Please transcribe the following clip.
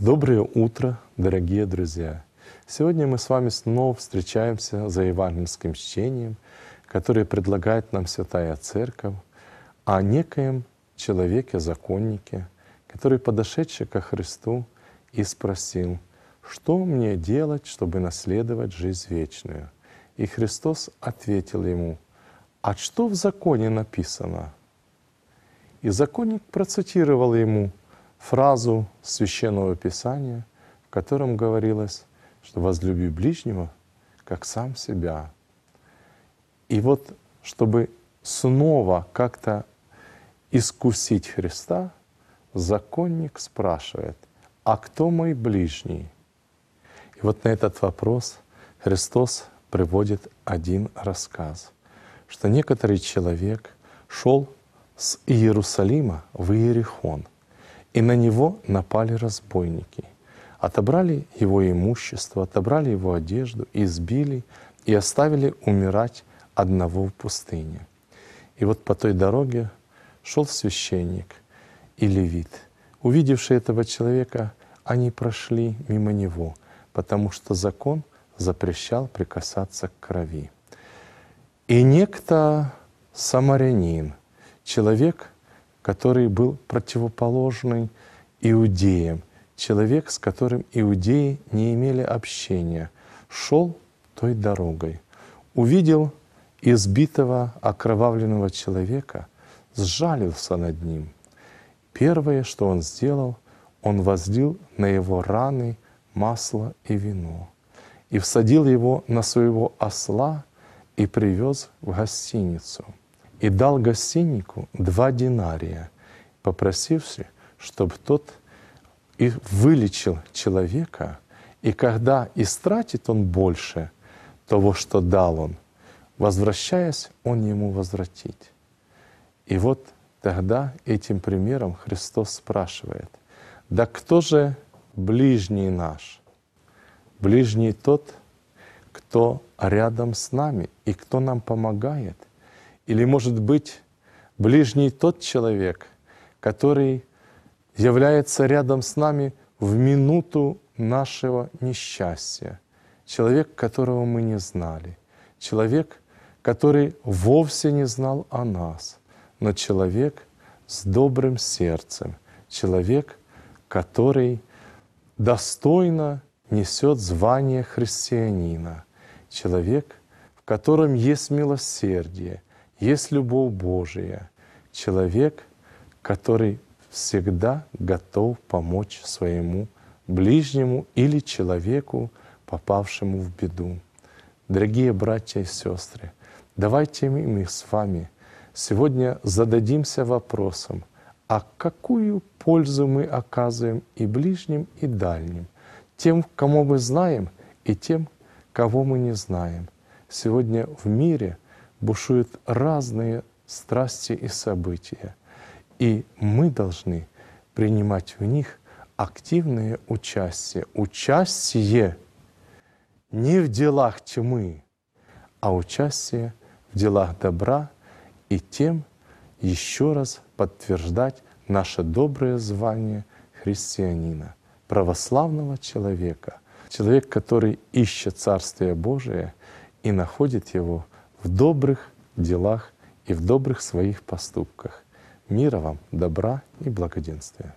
Доброе утро, дорогие друзья! Сегодня мы с вами снова встречаемся за евангельским чтением, которое предлагает нам Святая Церковь, о некоем человеке-законнике, который, подошедший ко Христу, и спросил, что мне делать, чтобы наследовать жизнь вечную? И Христос ответил ему, а что в законе написано? И законник процитировал ему — фразу Священного Писания, в котором говорилось, что возлюби ближнего, как сам себя. И вот, чтобы снова как-то искусить Христа, законник спрашивает, а кто мой ближний? И вот на этот вопрос Христос приводит один рассказ, что некоторый человек шел с Иерусалима в Иерихон — и на него напали разбойники. Отобрали его имущество, отобрали его одежду, избили и оставили умирать одного в пустыне. И вот по той дороге шел священник и левит. Увидевшие этого человека, они прошли мимо него, потому что закон запрещал прикасаться к крови. И некто самарянин, человек – который был противоположный иудеям, человек, с которым иудеи не имели общения, шел той дорогой. Увидел избитого, окровавленного человека, сжалился над ним. Первое, что он сделал, он возлил на его раны масло и вино и всадил его на своего осла и привез в гостиницу — и дал гостиннику два динария, попросивши, чтобы тот и вылечил человека, и когда истратит он больше того, что дал он, возвращаясь, он ему возвратить. И вот тогда этим примером Христос спрашивает, да кто же ближний наш? Ближний тот, кто рядом с нами и кто нам помогает, или, может быть, ближний тот человек, который является рядом с нами в минуту нашего несчастья, человек, которого мы не знали, человек, который вовсе не знал о нас, но человек с добрым сердцем, человек, который достойно несет звание христианина, человек, в котором есть милосердие – есть любовь Божия, человек, который всегда готов помочь своему ближнему или человеку, попавшему в беду. Дорогие братья и сестры, давайте мы с вами сегодня зададимся вопросом, а какую пользу мы оказываем и ближним, и дальним, тем, кому мы знаем, и тем, кого мы не знаем. Сегодня в мире – бушуют разные страсти и события. И мы должны принимать в них активное участие. Участие не в делах тьмы, а участие в делах добра и тем еще раз подтверждать наше доброе звание христианина, православного человека, человек, который ищет Царствие Божие и находит его – в добрых делах и в добрых своих поступках. Мира вам, добра и благоденствия.